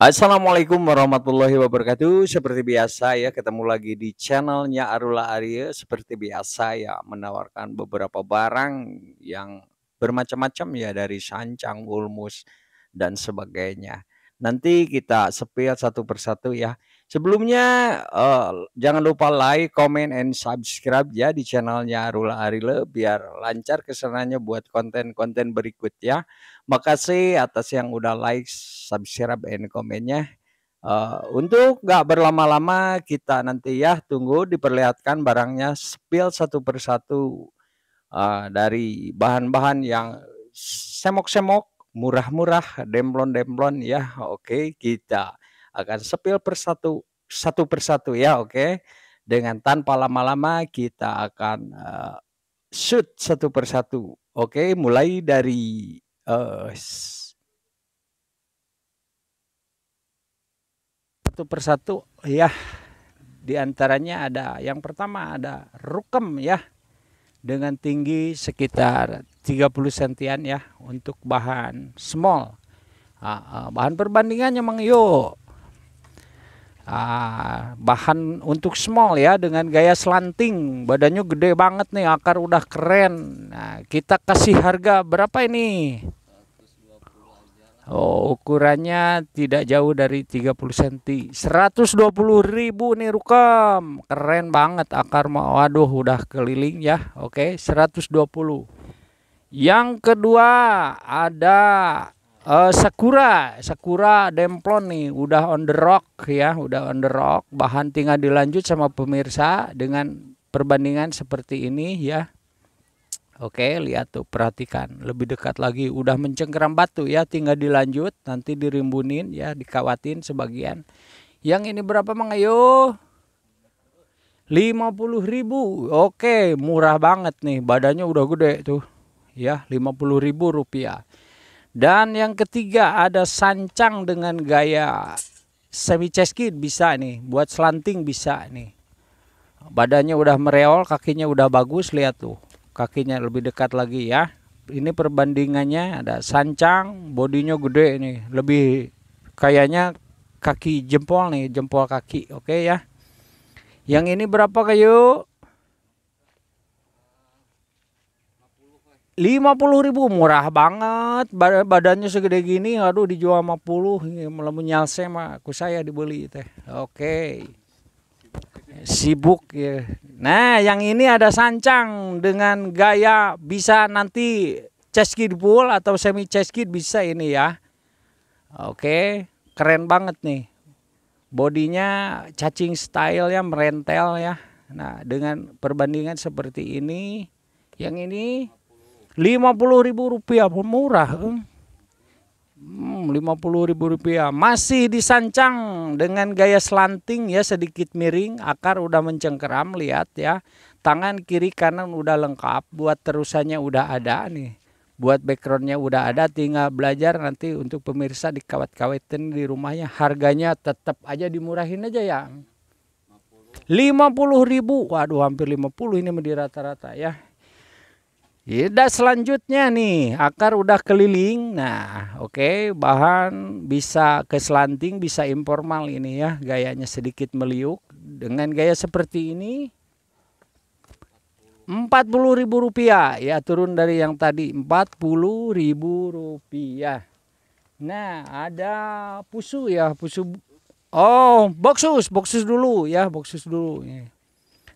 Assalamualaikum warahmatullahi wabarakatuh. Seperti biasa ya ketemu lagi di channelnya Arula Arya. Seperti biasa ya menawarkan beberapa barang yang bermacam-macam ya dari sancang, ulmus dan sebagainya. Nanti kita sepil satu persatu ya. Sebelumnya uh, jangan lupa like, comment, and subscribe ya di channelnya Rula Arile biar lancar kesenanya buat konten-konten berikut ya. Makasih atas yang udah like, subscribe, and komennya. Uh, eh, untuk gak berlama-lama kita nanti ya tunggu diperlihatkan barangnya spill satu persatu uh, dari bahan-bahan yang semok-semok, murah-murah, demplon-demplon ya. Oke okay, kita akan sepil persatu satu persatu ya, oke. Dengan tanpa lama-lama kita akan uh, shoot satu persatu. Oke, mulai dari uh, satu persatu ya. Di antaranya ada yang pertama ada rukem ya dengan tinggi sekitar 30 sentian ya untuk bahan small. Ah, ah, bahan perbandingannya Mang ah, bahan untuk small ya dengan gaya slanting badannya gede banget nih akar udah keren nah kita kasih harga berapa ini Oh, ukurannya tidak jauh dari 30 cm. 120 ribu nih rukam. Keren banget akar mau. aduh udah keliling ya. Oke, 120. Yang kedua ada Uh, Sakura, Sakura Demplon nih, udah on the rock ya, udah on the rock. Bahan tinggal dilanjut sama pemirsa dengan perbandingan seperti ini ya. Oke, lihat tuh, perhatikan. Lebih dekat lagi, udah mencengkeram batu ya, tinggal dilanjut. Nanti dirimbunin ya, dikawatin sebagian. Yang ini berapa mang ayo? puluh ribu, oke murah banget nih. Badannya udah gede tuh. Ya, lima puluh ribu rupiah. Dan yang ketiga ada sancang dengan gaya semi cheskid bisa nih, buat selanting bisa nih. Badannya udah mereol, kakinya udah bagus lihat tuh. Kakinya lebih dekat lagi ya. Ini perbandingannya ada sancang, bodinya gede nih, lebih kayaknya kaki jempol nih, jempol kaki. Oke okay ya. Yang ini berapa kayu? lima puluh ribu murah banget badannya segede gini aduh dijual lima puluh malah iya, menyalse mah aku saya dibeli teh oke sibuk ya nah yang ini ada sancang dengan gaya bisa nanti cheskid full atau semi cheskid bisa ini ya oke keren banget nih bodinya cacing style ya merentel ya nah dengan perbandingan seperti ini yang ini lima puluh ribu rupiah murah hmm, lima puluh ribu rupiah masih disancang dengan gaya slanting ya sedikit miring akar udah mencengkeram lihat ya tangan kiri kanan udah lengkap buat terusannya udah ada nih buat backgroundnya udah ada tinggal belajar nanti untuk pemirsa di dikawet-kawetin di rumahnya harganya tetap aja dimurahin aja ya lima puluh ribu waduh hampir lima puluh ini di rata-rata ya Yaudah selanjutnya nih akar udah keliling. Nah, oke okay, bahan bisa ke selanting bisa informal ini ya gayanya sedikit meliuk dengan gaya seperti ini empat puluh ribu rupiah ya turun dari yang tadi empat puluh ribu rupiah. Nah ada pusu ya pusu oh boxus boxus dulu ya boxus dulu. Ya.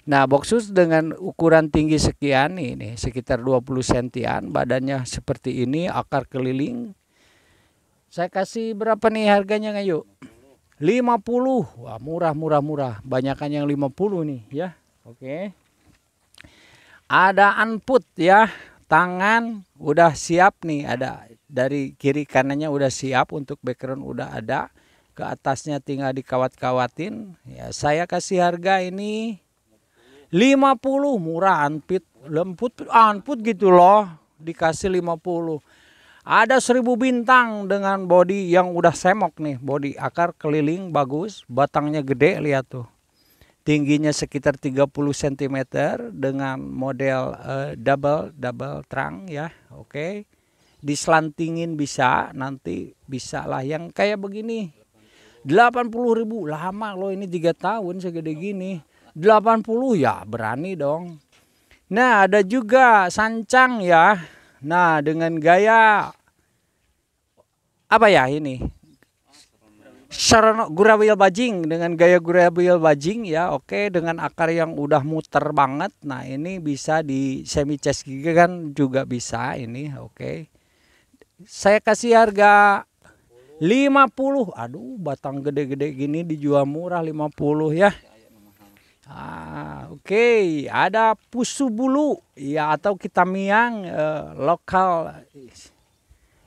Nah, boksus dengan ukuran tinggi sekian ini sekitar 20 sentian, badannya seperti ini, akar keliling. Saya kasih berapa nih harganya ngayu? 50. Wah, murah murah murah. Banyakan yang 50 nih ya. Oke. Okay. Ada anput ya. Tangan udah siap nih ada dari kiri kanannya udah siap untuk background udah ada. Ke atasnya tinggal dikawat-kawatin. Ya, saya kasih harga ini lima puluh murah anpit, lemput anput gitu loh, dikasih lima puluh Ada seribu bintang dengan body yang udah semok nih, body akar keliling bagus, batangnya gede lihat tuh. Tingginya sekitar 30 cm dengan model uh, double double trunk ya. Oke. Okay. Diselantingin bisa, nanti bisa lah yang kayak begini. 80.000 lama loh ini tiga tahun segede gini 80 ya berani dong. Nah, ada juga sancang ya. Nah, dengan gaya apa ya ini? Sarono gurabil bajing dengan gaya gurabil bajing ya. Oke, dengan akar yang udah muter banget. Nah, ini bisa di semi chest gigi kan juga bisa ini. Oke. Saya kasih harga 50. Aduh, batang gede-gede gini dijual murah 50 ya. Ah, Oke, okay. ada pusu bulu ya atau kita miang eh, lokal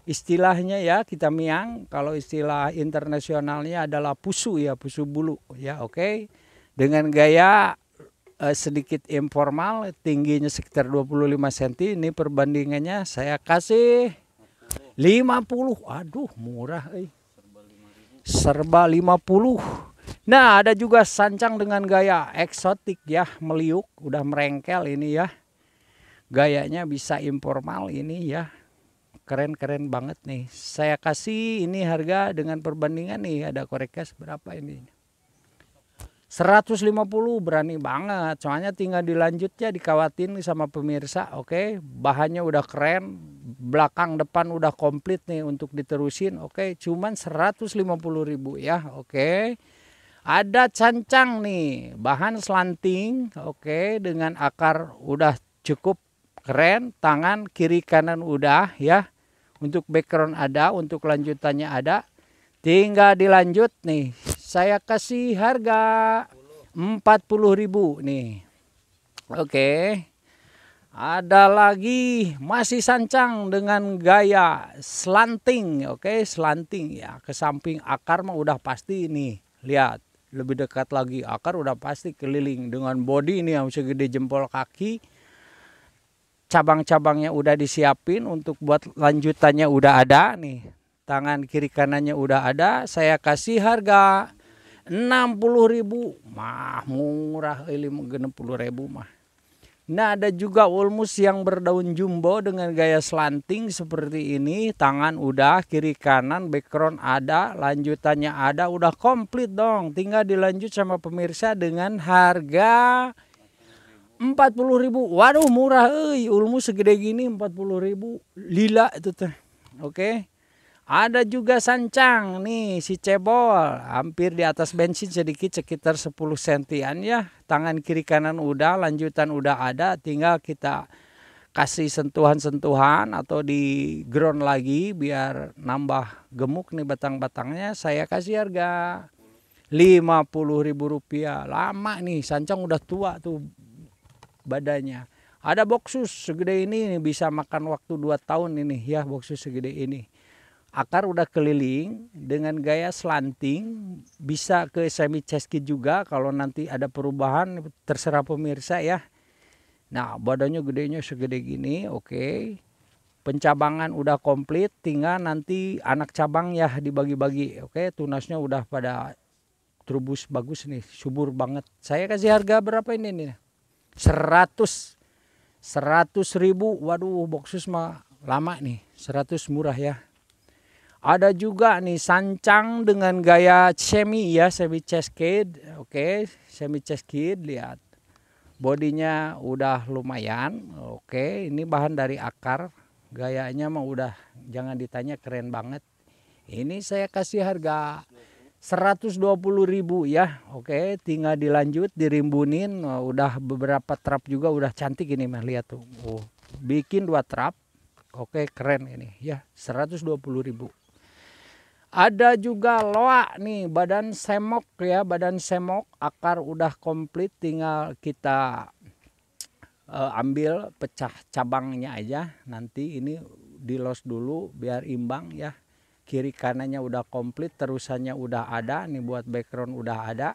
istilahnya ya kita miang kalau istilah internasionalnya adalah pusu ya pusu bulu ya oke okay. dengan gaya eh, sedikit informal tingginya sekitar 25 cm ini perbandingannya saya kasih 50 aduh murah eh. serba 50 Nah ada juga sancang dengan gaya eksotik ya meliuk udah merengkel ini ya. Gayanya bisa informal ini ya. Keren-keren banget nih. Saya kasih ini harga dengan perbandingan nih ada koreknya berapa ini. 150 berani banget soalnya tinggal dilanjutnya dikawatin sama pemirsa oke okay? bahannya udah keren belakang depan udah komplit nih untuk diterusin oke okay? cuman 150 ribu ya oke okay? Ada cancang nih, bahan slanting, oke, okay, dengan akar udah cukup keren, tangan kiri kanan udah ya. Untuk background ada, untuk lanjutannya ada. Tinggal dilanjut nih. Saya kasih harga 40.000 nih. Oke. Okay. Ada lagi masih sancang dengan gaya slanting, oke, okay, slanting ya. Ke samping akar mah udah pasti nih Lihat lebih dekat lagi akar udah pasti keliling dengan body ini yang segede jempol kaki cabang-cabangnya udah disiapin untuk buat lanjutannya udah ada nih tangan kiri kanannya udah ada saya kasih harga 60.000 mah murah ini 60.000 mah Nah ada juga ulmus yang berdaun jumbo dengan gaya slanting seperti ini. Tangan udah, kiri kanan, background ada, lanjutannya ada. Udah komplit dong. Tinggal dilanjut sama pemirsa dengan harga 40 ribu. Waduh murah Ulmus segede gini 40 ribu. Lila itu teh. Oke. Okay. Ada juga sancang nih si cebol. Hampir di atas bensin sedikit sekitar 10 sentian ya. Tangan kiri kanan udah, lanjutan udah ada. Tinggal kita kasih sentuhan-sentuhan atau di ground lagi biar nambah gemuk nih batang-batangnya saya kasih harga Rp50.000 lama nih sancang udah tua tuh badannya ada boksus segede ini bisa makan waktu 2 tahun ini ya boksus segede ini akar udah keliling dengan gaya slanting bisa ke semi ceski juga kalau nanti ada perubahan terserah pemirsa ya nah badannya gedenya segede gini oke okay. pencabangan udah komplit tinggal nanti anak cabang ya dibagi-bagi oke okay. tunasnya udah pada trubus bagus nih subur banget saya kasih harga berapa ini nih 100 100 ribu waduh boxus mah lama nih 100 murah ya ada juga nih sancang dengan gaya semi ya, semi chest kid. Oke, semi chest kid lihat. Bodinya udah lumayan. Oke, ini bahan dari akar. Gayanya mah udah jangan ditanya keren banget. Ini saya kasih harga 120.000 ya. Oke, tinggal dilanjut dirimbunin. Udah beberapa trap juga udah cantik ini mah lihat tuh. Oh, bikin dua trap. Oke, keren ini ya. 120.000. Ada juga loak nih, badan semok ya, badan semok akar udah komplit tinggal kita uh, ambil pecah cabangnya aja. Nanti ini di los dulu biar imbang ya. Kiri kanannya udah komplit, terusannya udah ada nih buat background udah ada.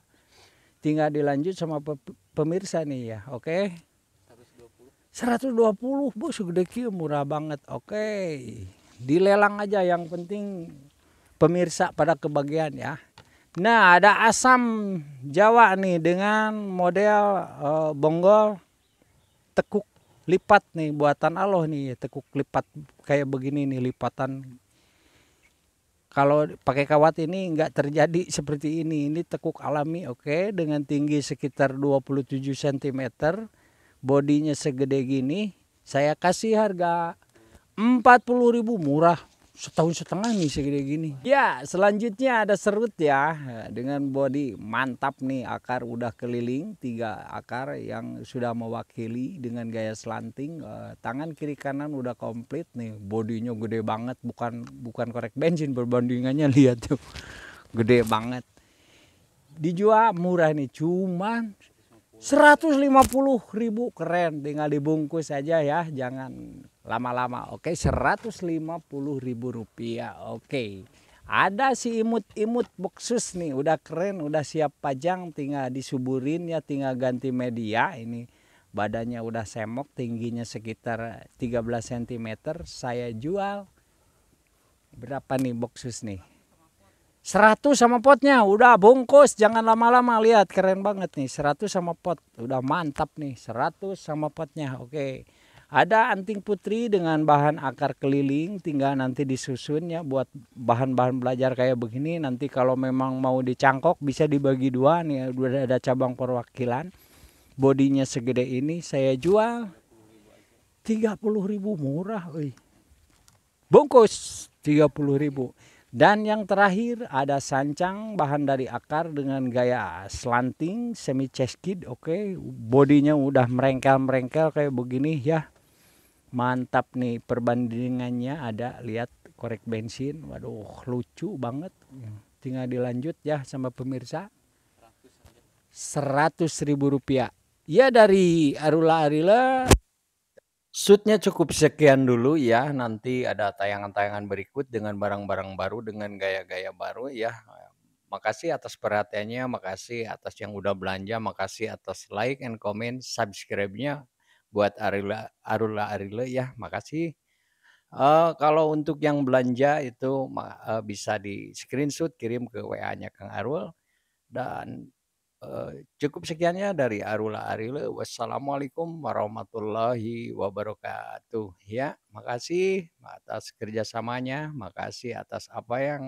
Tinggal dilanjut sama pemirsa nih ya, oke. Okay? 120 bu segede kia murah banget oke okay. dilelang aja yang penting pemirsa pada kebagian ya. Nah, ada asam Jawa nih dengan model uh, bonggol tekuk lipat nih buatan Allah nih, tekuk lipat kayak begini nih lipatan. Kalau pakai kawat ini enggak terjadi seperti ini. Ini tekuk alami, oke, okay? dengan tinggi sekitar 27 cm, bodinya segede gini. Saya kasih harga 40.000 murah setahun setengah nih segede gini. Ya, selanjutnya ada serut ya dengan body mantap nih akar udah keliling tiga akar yang sudah mewakili dengan gaya slanting eh, tangan kiri kanan udah komplit nih bodinya gede banget bukan bukan korek bensin perbandingannya lihat tuh gede banget dijual murah nih cuman 150 ribu keren tinggal dibungkus aja ya jangan lama-lama oke puluh ribu rupiah oke ada si imut-imut boxus nih udah keren udah siap pajang tinggal disuburin ya tinggal ganti media ini badannya udah semok tingginya sekitar 13 cm saya jual berapa nih boxus nih 100 sama potnya udah bungkus jangan lama-lama lihat keren banget nih 100 sama pot udah mantap nih 100 sama potnya oke ada anting putri dengan bahan akar keliling tinggal nanti disusun ya buat bahan-bahan belajar kayak begini nanti kalau memang mau dicangkok bisa dibagi dua nih udah ada cabang perwakilan bodinya segede ini saya jual 30 ribu murah oi. bungkus 30 ribu dan yang terakhir ada sancang bahan dari akar dengan gaya slanting semi chest kid oke okay. bodinya udah merengkel-merengkel kayak begini ya mantap nih perbandingannya ada lihat korek bensin waduh lucu banget iya. tinggal dilanjut ya sama pemirsa seratus ribu rupiah ya dari Arula Arila sudnya cukup sekian dulu ya. Nanti ada tayangan-tayangan berikut dengan barang-barang baru, dengan gaya-gaya baru ya. Makasih atas perhatiannya, makasih atas yang udah belanja, makasih atas like and comment, subscribe-nya, buat Arila Arula Arile ya. Makasih. Uh, kalau untuk yang belanja itu uh, bisa di screenshot kirim ke WA-nya Kang Arul dan uh, cukup sekiannya dari Arula Arile. Wassalamualaikum warahmatullahi wabarakatuh. Ya, makasih atas kerjasamanya, makasih atas apa yang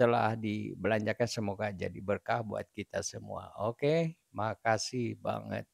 telah dibelanjakan semoga jadi berkah buat kita semua. Oke, makasih banget.